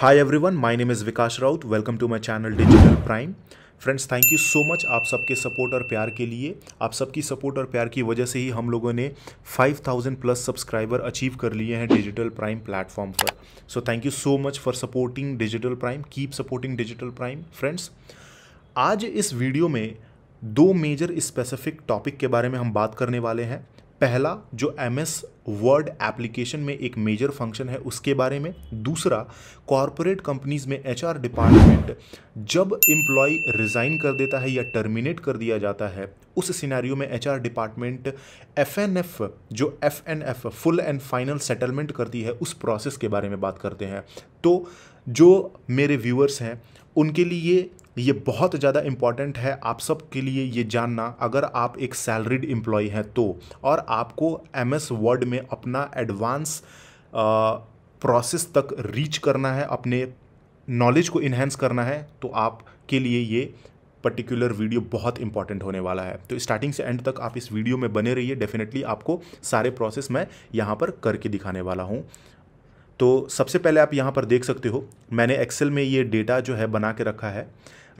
Hi everyone my name is Vikas Raut welcome to my channel digital prime friends thank you so much आप सबके support और प्यार के लिए आप सबकी सपोर्ट और प्यार की वजह से ही हम लोगों ने 5000 प्लस सब्सक्राइबर अचीव कर लिए हैं डिजिटल प्राइम प्लेटफॉर्म पर so thank you so much for supporting digital prime keep supporting digital prime friends आज इस वीडियो में दो मेजर स्पेसिफिक टॉपिक के बारे में हम बात करने वाले हैं पहला जो एम एस वर्ड एप्लीकेशन में एक मेजर फंक्शन है उसके बारे में दूसरा कॉरपोरेट कंपनीज में एच आर डिपार्टमेंट जब एम्प्लॉय रिज़ाइन कर देता है या टर्मिनेट कर दिया जाता है उस सिनेरियो में H R department F N F जो F N F full and final settlement करती है उस प्रोसेस के बारे में बात करते हैं तो जो मेरे व्यूअर्स हैं उनके लिए ये बहुत ज़्यादा इम्पॉर्टेंट है आप सब के लिए ये जानना अगर आप एक सैलरीड एम्प्लॉय हैं तो और आपको एम एस वर्ड में अपना एडवांस प्रोसेस तक रीच करना है अपने नॉलेज को इन्हेंस करना है तो आप के लिए ये पर्टिकुलर वीडियो बहुत इंपॉर्टेंट होने वाला है तो स्टार्टिंग से एंड तक आप इस वीडियो में बने रहिए डेफिनेटली आपको सारे प्रोसेस मैं यहाँ पर करके दिखाने वाला हूँ तो सबसे पहले आप यहाँ पर देख सकते हो मैंने एक्सेल में ये डेटा जो है बना के रखा है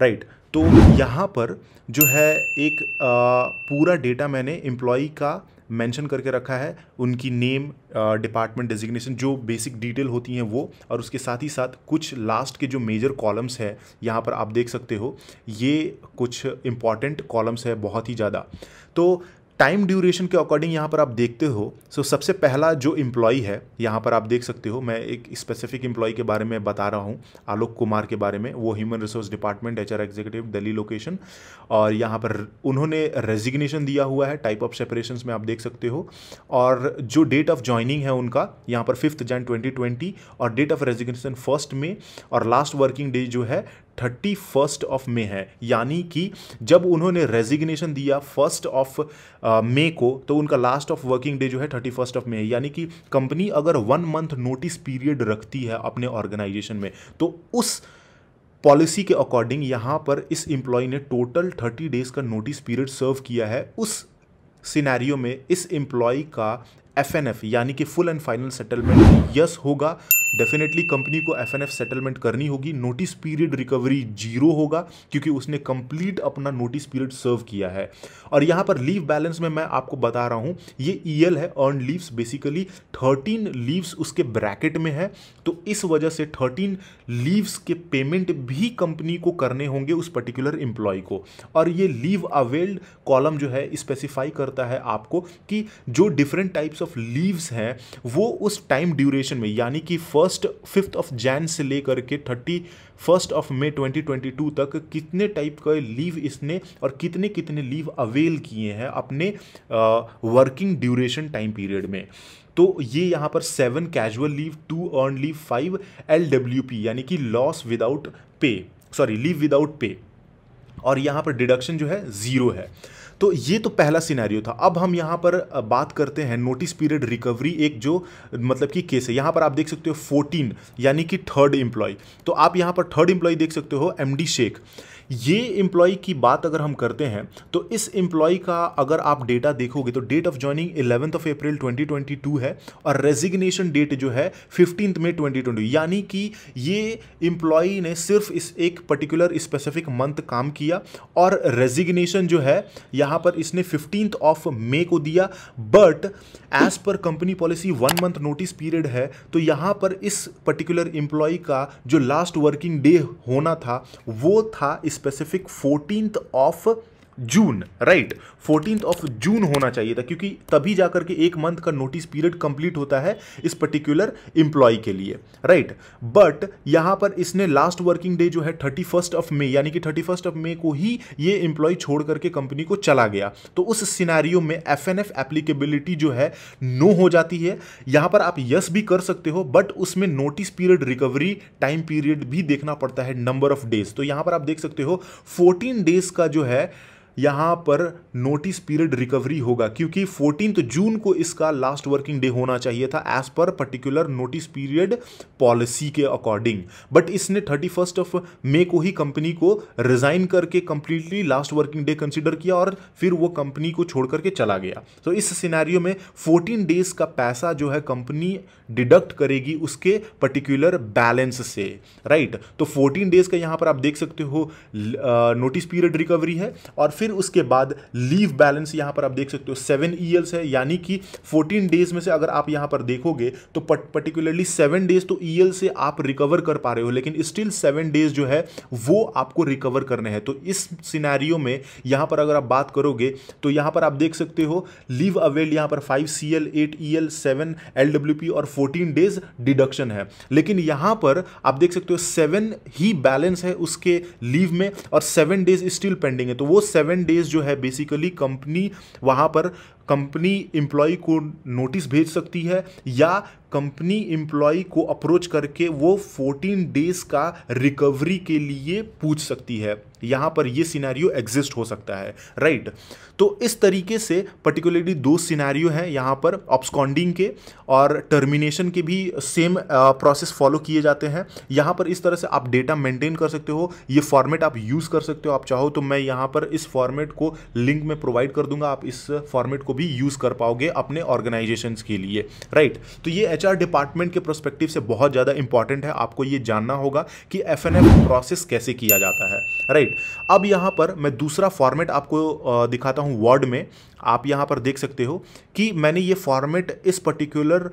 राइट तो यहाँ पर जो है एक आ, पूरा डेटा मैंने एम्प्लॉई का मेंशन करके रखा है उनकी नेम डिपार्टमेंट डिजिग्नेशन जो बेसिक डिटेल होती हैं वो और उसके साथ ही साथ कुछ लास्ट के जो मेजर कॉलम्स है यहाँ पर आप देख सकते हो ये कुछ इम्पॉर्टेंट कॉलम्स है बहुत ही ज़्यादा तो टाइम ड्यूरेशन के अकॉर्डिंग यहाँ पर आप देखते हो सो so सबसे पहला जो इम्प्लॉई है यहाँ पर आप देख सकते हो मैं एक स्पेसिफिक एम्प्लॉय के बारे में बता रहा हूँ आलोक कुमार के बारे में वो human resource department H R executive Delhi location और यहाँ पर उन्होंने रेजिग्नेशन दिया हुआ है टाइप ऑफ सेपरेशन में आप देख सकते हो और जो डेट ऑफ ज्वाइनिंग है उनका यहाँ पर फिफ्थ जैन ट्वेंटी और डेट ऑफ रेजिग्नेशन फर्स्ट में और लास्ट वर्किंग डे जो है थर्टी फर्स्ट ऑफ मे है यानी कि जब उन्होंने रेजिग्नेशन दिया फर्स्ट ऑफ मे को तो उनका लास्ट ऑफ वर्किंग डे जो है थर्टी फर्स्ट ऑफ मे है यानी कि कंपनी अगर वन मंथ नोटिस पीरियड रखती है अपने ऑर्गेनाइजेशन में तो उस पॉलिसी के अकॉर्डिंग यहाँ पर इस एम्प्लॉय ने टोटल थर्टी डेज़ का नोटिस पीरियड सर्व किया है उस सिनेरियो में इस एम्प्लॉय का एफ यानी कि full and final settlement yes होगा डेफिनेटली कंपनी को एफ सेटलमेंट करनी होगी नोटिस पीरियड रिकवरी जीरो होगा क्योंकि उसने कंप्लीट अपना नोटिस पीरियड सर्व किया है और यहाँ पर लीव बैलेंस में मैं आपको बता रहा हूँ ये ई e है earn leaves basically thirteen leaves उसके ब्रैकेट में है तो इस वजह से थर्टीन लीव्स के पेमेंट भी कंपनी को करने होंगे उस पर्टिकुलर एम्प्लॉय को और ये लीव अवेल्ड कॉलम जो है स्पेसिफाई करता है आपको कि जो डिफरेंट टाइप्स ऑफ लीव्स हैं वो उस टाइम ड्यूरेशन में यानी कि फर्स्ट फिफ्थ ऑफ जैन से लेकर के थर्टी फर्स्ट ऑफ मे 2022 तक कितने टाइप का लीव इसने और कितने कितने लीव अवेल किए हैं अपने वर्किंग ड्यूरेशन टाइम पीरियड में तो ये यहाँ पर seven casual leave two earn leave five L W P यानी कि loss without pay sorry leave without pay और यहाँ पर डिडक्शन जो है ज़ीरो है तो ये तो पहला सिनेरियो था अब हम यहाँ पर बात करते हैं नोटिस पीरियड रिकवरी एक जो मतलब कि केस है यहाँ पर आप देख सकते हो फोर्टीन यानी कि थर्ड एम्प्लॉय तो आप यहाँ पर थर्ड एम्प्लॉय देख सकते हो एम शेख ये एम्प्लॉय की बात अगर हम करते हैं तो इस एम्प्लॉय का अगर आप डेटा देखोगे तो date of joining eleventh of April 2022 है और रेजिग्नेशन डेट जो है फिफ्टींथ में ट्वेंटी यानी कि ये एम्प्लॉय ने सिर्फ इस एक पर्टिकुलर स्पेसिफिक मंथ काम किया और रेजिग्नेशन जो है यहाँ पर इसने फिफ्टींथ ऑफ मे को दिया but as per company policy one month notice period है तो यहाँ पर इस पर्टिकुलर इम्प्लॉय का जो लास्ट वर्किंग डे होना था वो था इस specific 14th of June right fourteen of June होना चाहिए था क्योंकि तभी जाकर के एक मंथ का नोटिस पीरियड कंप्लीट होता है इस पर्टिकुलर इंप्लॉय के लिए राइट बट यहां पर इसने लास्ट वर्किंग डे जो है थर्टी फर्स्ट ऑफ मे यानी कि थर्टी फर्स्ट ऑफ मे को ही ये इंप्लॉय छोड़ करके कंपनी को चला गया तो उस सिनारियो में एफ एन एफ एप्लीकेबिलिटी जो है नो हो जाती है यहां पर आप यस भी कर सकते हो बट उसमें notice period recovery time period भी देखना पड़ता है नंबर ऑफ डेज तो यहां पर आप देख सकते हो फोर्टीन डेज का जो है यहां पर नोटिस पीरियड रिकवरी होगा क्योंकि फोर्टीन जून को इसका लास्ट वर्किंग डे होना चाहिए था as per particular notice period policy के अकॉर्डिंग बट इसने थर्टी फर्स्ट ऑफ मे को ही कंपनी को रिजाइन करके completely last working day consider किया और फिर वो कंपनी को छोड़ करके चला गया तो इस सिनेरियो में फोर्टीन डेज का पैसा जो है कंपनी डिडक्ट करेगी उसके पर्टिकुलर बैलेंस से राइट right? तो फोर्टीन डेज का यहां पर आप देख सकते हो नोटिस पीरियड रिकवरी है और फिर फिर उसके बाद लीव बैलेंस यहां पर आप देख सकते हो सेवन ईयर्स है यानी कि फोर्टीन डेज में से अगर आप यहां पर देखोगे तो पर्टिकुलरली सेवन डेज तो ईयर से आप रिकवर कर पा रहे हो लेकिन स्टिल सेवन डेज जो है वो आपको रिकवर करने हैं तो इस सिनेरियो में यहां पर अगर आप बात करोगे तो यहां पर आप देख सकते हो लीव अवेल यहां पर five C L eight E L seven L W P और फोर्टीन डेज डिडक्शन है लेकिन यहां पर आप देख सकते हो सेवन ही बैलेंस है उसके लीव में और सेवन डेज स्टिल पेंडिंग है तो वो सेवन सेवन डेज जो है बेसिकली कंपनी वहां पर कंपनी एम्प्लॉ को नोटिस भेज सकती है या कंपनी एम्प्लॉय को अप्रोच करके वो 14 डेज का रिकवरी के लिए पूछ सकती है यहाँ पर ये सिनेरियो एग्जिस्ट हो सकता है राइट तो इस तरीके से पर्टिकुलरली दो सिनेरियो हैं यहाँ पर ऑब्सकॉन्डिंग के और टर्मिनेशन के भी सेम प्रोसेस फॉलो किए जाते हैं यहाँ पर इस तरह से आप डेटा मेंटेन कर सकते हो ये फॉर्मेट आप यूज़ कर सकते हो आप चाहो तो मैं यहाँ पर इस फॉर्मेट को लिंक में प्रोवाइड कर दूंगा आप इस फॉर्मेट को भी यूज़ कर पाओगे अपने ऑर्गेनाइजेशन के लिए राइट right? तो ये एच डिपार्टमेंट के प्रोस्पेक्टिव से बहुत ज़्यादा इंपॉर्टेंट है आपको ये जानना होगा कि एफ प्रोसेस कैसे किया जाता है राइट right? अब यहां पर मैं दूसरा फॉर्मेट आपको दिखाता हूं वर्ड में आप यहां पर देख सकते हो कि मैंने ये फॉर्मेट इस पर्टिकुलर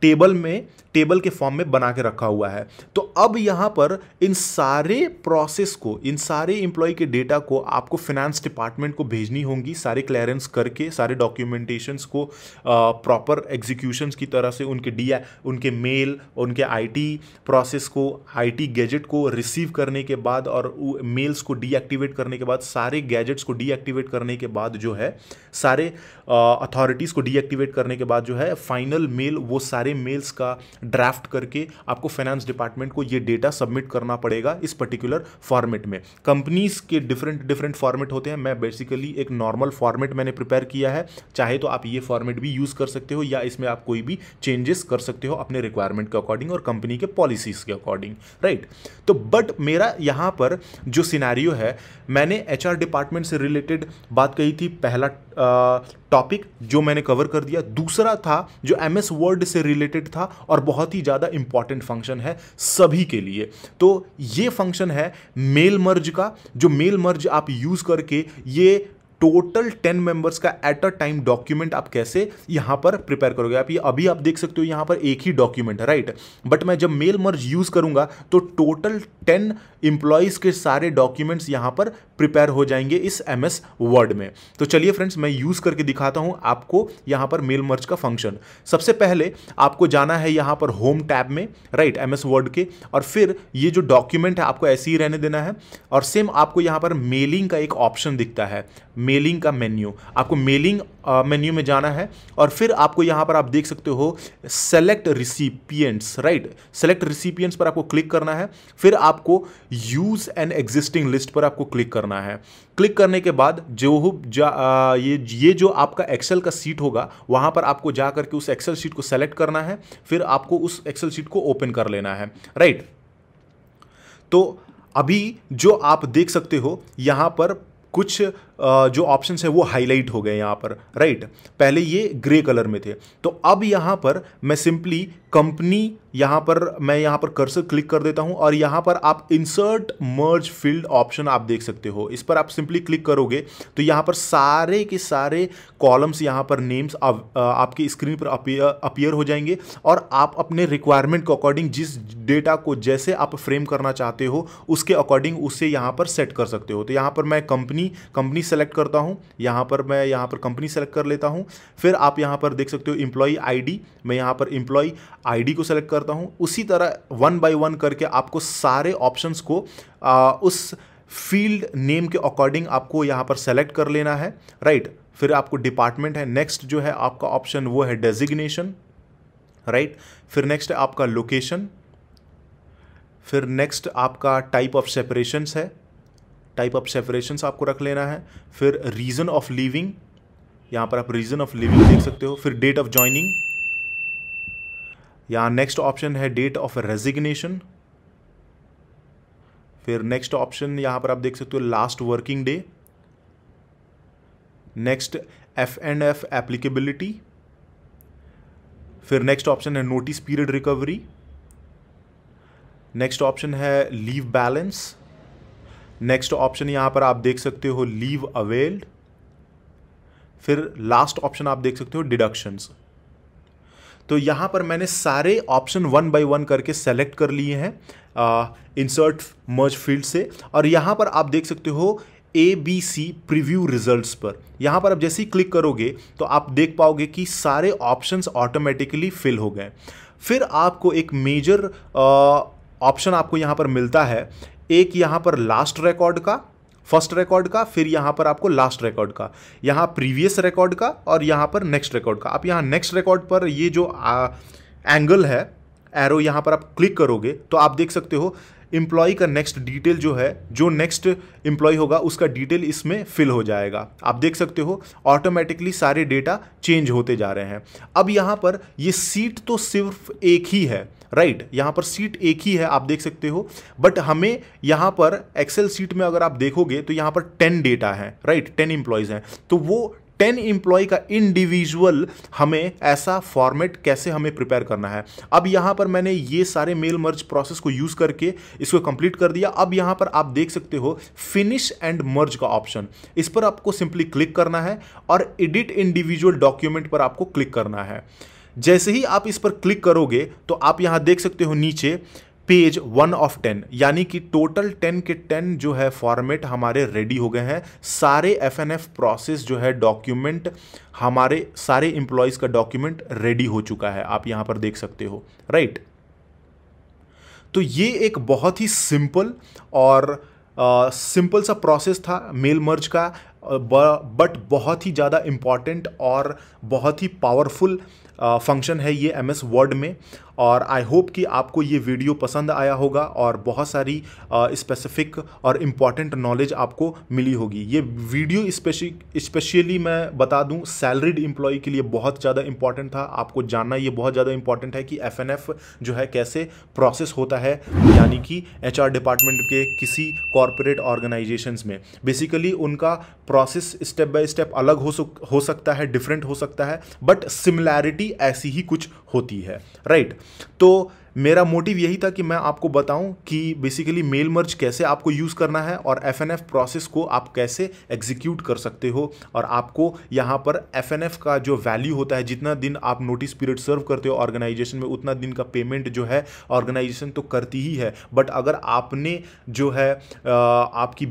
टेबल में टेबल के फॉर्म में बना के रखा हुआ है तो अब यहाँ पर इन सारे प्रोसेस को इन सारे इंप्लॉय के डेटा को आपको फिनेंस डिपार्टमेंट को भेजनी होंगी सारे क्लियरेंस करके सारे डॉक्यूमेंटेशंस को प्रॉपर एग्जीक्यूशंस की तरह से उनके डी उनके मेल उनके आईटी प्रोसेस को आईटी गैजेट को रिसीव करने के बाद और मेल्स को डीएक्टिवेट करने के बाद सारे गैजेट्स को डीएक्टिवेट करने के बाद जो है सारे अथॉरिटीज़ को डीएक्टिवेट करने के बाद जो है फाइनल मेल वो सारे सारे मेल्स का ड्राफ्ट करके आपको फाइनेंस डिपार्टमेंट को ये डेटा सबमिट करना पड़ेगा इस पर्टिकुलर फॉर्मेट में कंपनीज के डिफरेंट डिफरेंट फॉर्मेट होते हैं मैं बेसिकली एक नॉर्मल फॉर्मेट मैंने प्रिपेयर किया है चाहे तो आप ये फॉर्मेट भी यूज़ कर सकते हो या इसमें आप कोई भी चेंजेस कर सकते हो अपने रिक्वायरमेंट के अकॉर्डिंग और कंपनी के पॉलिसीज़ के अकॉर्डिंग राइट तो बट मेरा यहाँ पर जो सिनारियो है मैंने एच डिपार्टमेंट से रिलेटेड बात कही थी पहला टॉपिक जो मैंने कवर कर दिया दूसरा था जो एम एस वर्ड से रिलेटेड था और बहुत ही ज़्यादा इंपॉर्टेंट फंक्शन है सभी के लिए तो ये फंक्शन है मेल मर्ज का जो मेल मर्ज आप यूज़ करके ये टोटल टेन मेंबर्स का एट अ टाइम डॉक्यूमेंट आप कैसे यहां पर प्रिपेयर करोगे आप ये अभी आप देख सकते हो यहां पर एक ही डॉक्यूमेंट है राइट बट मैं जब मेल मर्ज यूज़ करूंगा तो टोटल टेन इंप्लॉइज के सारे डॉक्यूमेंट्स यहां पर प्रिपेयर हो जाएंगे इस एम एस वर्ड में तो चलिए फ्रेंड्स मैं यूज़ करके दिखाता हूं आपको यहाँ पर मेल मर्ज का फंक्शन सबसे पहले आपको जाना है यहां पर होम टैब में राइट एम एस वर्ड के और फिर ये जो डॉक्यूमेंट है आपको ऐसे ही रहने देना है और सेम आपको यहाँ पर मेलिंग का एक ऑप्शन दिखता है मेलिंग का मेन्यू आपको मेलिंग मेन्यू में जाना है और फिर आपको यहाँ पर आप देख सकते हो select recipients right select recipients पर आपको क्लिक करना है फिर आपको यूज़ एन एग्जिस्टिंग लिस्ट पर आपको क्लिक करना है क्लिक करने के बाद जो हो ये ये जो आपका एक्सेल का सीट होगा वहाँ पर आपको जा करके उस एक्सेल सीट को सेलेक्ट करना है फिर आपको उस एक्सेल सीट को ओपन कर लेना है राइट तो अभी जो आप देख सकते हो यहाँ पर कुछ जो ऑप्शंस है वो हाईलाइट हो गए यहाँ पर राइट पहले ये ग्रे कलर में थे तो अब यहाँ पर मैं सिंपली कंपनी यहाँ पर मैं यहाँ पर कर्सर क्लिक कर देता हूँ और यहाँ पर आप इंसर्ट मर्ज फील्ड ऑप्शन आप देख सकते हो इस पर आप सिंपली क्लिक करोगे तो यहाँ पर सारे के सारे कॉलम्स यहाँ पर नेम्स आप, आपकी स्क्रीन पर अपियर अपियर हो जाएंगे और आप अपने रिक्वायरमेंट के अकॉर्डिंग जिस डेटा को जैसे आप फ्रेम करना चाहते हो उसके अकॉर्डिंग उसे यहाँ पर सेट कर सकते हो तो यहाँ पर मैं कंपनी कंपनी सेलेक्ट करता हूँ यहाँ पर मैं यहाँ पर कंपनी सेलेक्ट कर लेता हूँ फिर आप यहाँ पर देख सकते हो इंप्लॉई आईडी मैं यहाँ पर इंप्लॉई आईडी को सेलेक्ट करता हूँ उसी तरह वन बाय वन करके आपको सारे ऑप्शंस को आ, उस फील्ड नेम के अकॉर्डिंग आपको यहाँ पर सेलेक्ट कर लेना है राइट right? फिर आपको डिपार्टमेंट है नेक्स्ट जो है आपका ऑप्शन वो है डेजिग्नेशन राइट right? फिर नेक्स्ट है आपका लोकेशन फिर नेक्स्ट आपका टाइप ऑफ सेपरेशंस है टाइप ऑफ सेपरेशंस आपको रख लेना है फिर रीज़न ऑफ लिविंग यहाँ पर आप रीज़न ऑफ लिविंग देख सकते हो फिर डेट ऑफ ज्वाइनिंग यहाँ नेक्स्ट ऑप्शन है डेट ऑफ रेजिग्नेशन फिर नेक्स्ट ऑप्शन यहाँ पर आप देख सकते हो last working day next F and F applicability फिर नेक्स्ट ऑप्शन है notice period recovery next option है लीव बैलेंस नेक्स्ट ऑप्शन यहाँ पर आप देख सकते हो लीव अवेल्ड फिर लास्ट ऑप्शन आप देख सकते हो डिडक्शंस तो यहाँ पर मैंने सारे ऑप्शन वन बाय वन करके सेलेक्ट कर लिए हैं इंसर्ट मर्ज फील्ड से और यहाँ पर आप देख सकते हो A B C preview results पर यहाँ पर आप जैसे ही क्लिक करोगे तो आप देख पाओगे कि सारे ऑप्शंस ऑटोमेटिकली फिल हो गए फिर आपको एक मेजर ऑप्शन आपको यहाँ पर मिलता है एक यहाँ पर लास्ट रिकॉर्ड का फर्स्ट रिकॉर्ड का फिर यहां पर आपको लास्ट रिकॉर्ड का यहां प्रीवियस रिकॉर्ड का और यहां पर नेक्स्ट रिकॉर्ड का आप यहां नेक्स्ट रिकॉर्ड पर ये जो एंगल है एरो यहां पर आप क्लिक करोगे तो आप देख सकते हो इम्प्लॉय का नेक्स्ट डिटेल जो है जो नेक्स्ट एम्प्लॉय होगा उसका डिटेल इसमें फिल हो जाएगा आप देख सकते हो ऑटोमेटिकली सारे डेटा चेंज होते जा रहे हैं अब यहाँ पर ये सीट तो सिर्फ एक ही है राइट right, यहाँ पर सीट एक ही है आप देख सकते हो बट हमें यहाँ पर एक्सेल सीट में अगर आप देखोगे तो यहाँ पर टेन डेटा है राइट टेन एम्प्लॉयज़ हैं तो वो टेन इंप्लॉय का इंडिविजुअल हमें ऐसा फॉर्मेट कैसे हमें प्रिपेयर करना है अब यहाँ पर मैंने ये सारे मेल मर्ज प्रोसेस को यूज़ करके इसको कंप्लीट कर दिया अब यहाँ पर आप देख सकते हो फिनिश एंड मर्ज का ऑप्शन इस पर आपको सिंपली क्लिक करना है और एडिट इंडिविजुअल डॉक्यूमेंट पर आपको क्लिक करना है जैसे ही आप इस पर क्लिक करोगे तो आप यहाँ देख सकते हो नीचे पेज वन ऑफ टेन यानी कि टोटल टेन के टेन जो है फॉर्मेट हमारे रेडी हो गए हैं सारे एफ एन एफ प्रोसेस जो है डॉक्यूमेंट हमारे सारे इंप्लॉयज का डॉक्यूमेंट रेडी हो चुका है आप यहां पर देख सकते हो राइट तो ये एक बहुत ही सिंपल और सिंपल सा प्रोसेस था मेल मर्ज का बट बहुत ही ज़्यादा इम्पॉर्टेंट और बहुत ही पावरफुल फंक्शन है ये एम एस वर्ड में और आई होप कि आपको ये वीडियो पसंद आया होगा और बहुत सारी स्पेसिफिक और इम्पॉर्टेंट नॉलेज आपको मिली होगी ये वीडियो स्पेशली मैं बता दूं सैलरीड एम्प्लॉय के लिए बहुत ज़्यादा इम्पॉर्टेंट था आपको जानना ये बहुत ज़्यादा इम्पॉर्टेंट है कि एफ जो है कैसे प्रोसेस होता है यानी कि एच डिपार्टमेंट के किसी कॉरपोरेट ऑर्गेनाइजेशन में बेसिकली उनका प्रोसेस स्टेप बाय स्टेप अलग हो, सक हो सकता है डिफरेंट हो सकता है बट सिमिलैरिटी ऐसी ही कुछ होती है राइट तो मेरा मोटिव यही था कि मैं आपको बताऊं कि बेसिकली मेल मर्ज कैसे आपको यूज़ करना है और एफ प्रोसेस को आप कैसे एग्जीक्यूट कर सकते हो और आपको यहाँ पर एफ का जो वैल्यू होता है जितना दिन आप नोटिस पीरियड सर्व करते हो ऑर्गेनाइजेशन में उतना दिन का पेमेंट जो है ऑर्गेनाइजेशन तो करती ही है बट अगर आपने जो है आपकी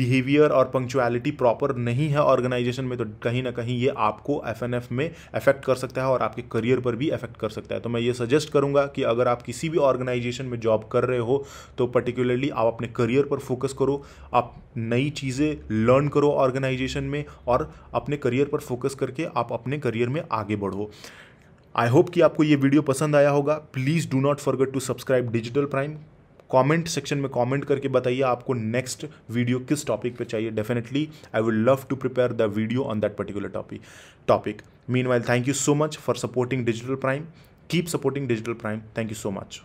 बिहेवियर और पंक्चुअलिटी प्रॉपर नहीं है ऑर्गेनाइजेशन में तो कहीं ना कहीं ये आपको एफ में इफ़ेक्ट कर सकता है और आपके करियर पर भी इफेक्ट कर सकता है तो मैं ये सजेस्ट करूँगा कि अगर आप किसी भी ऑर्गेनाइजेशन में जॉब कर रहे हो तो पर्टिकुलरली आप अपने करियर पर फोकस करो आप नई चीज़ें लर्न करो ऑर्गेनाइजेशन में और अपने करियर पर फोकस करके आप अपने करियर में आगे बढ़ो आई होप कि आपको ये वीडियो पसंद आया होगा please do not forget to subscribe Digital Prime comment section में कमेंट करके बताइए आपको नेक्स्ट वीडियो किस टॉपिक पे चाहिए definitely I would love to prepare the video on that particular topic topic meanwhile thank you so much for supporting digital Prime keep supporting Digital Prime. Thank you so much.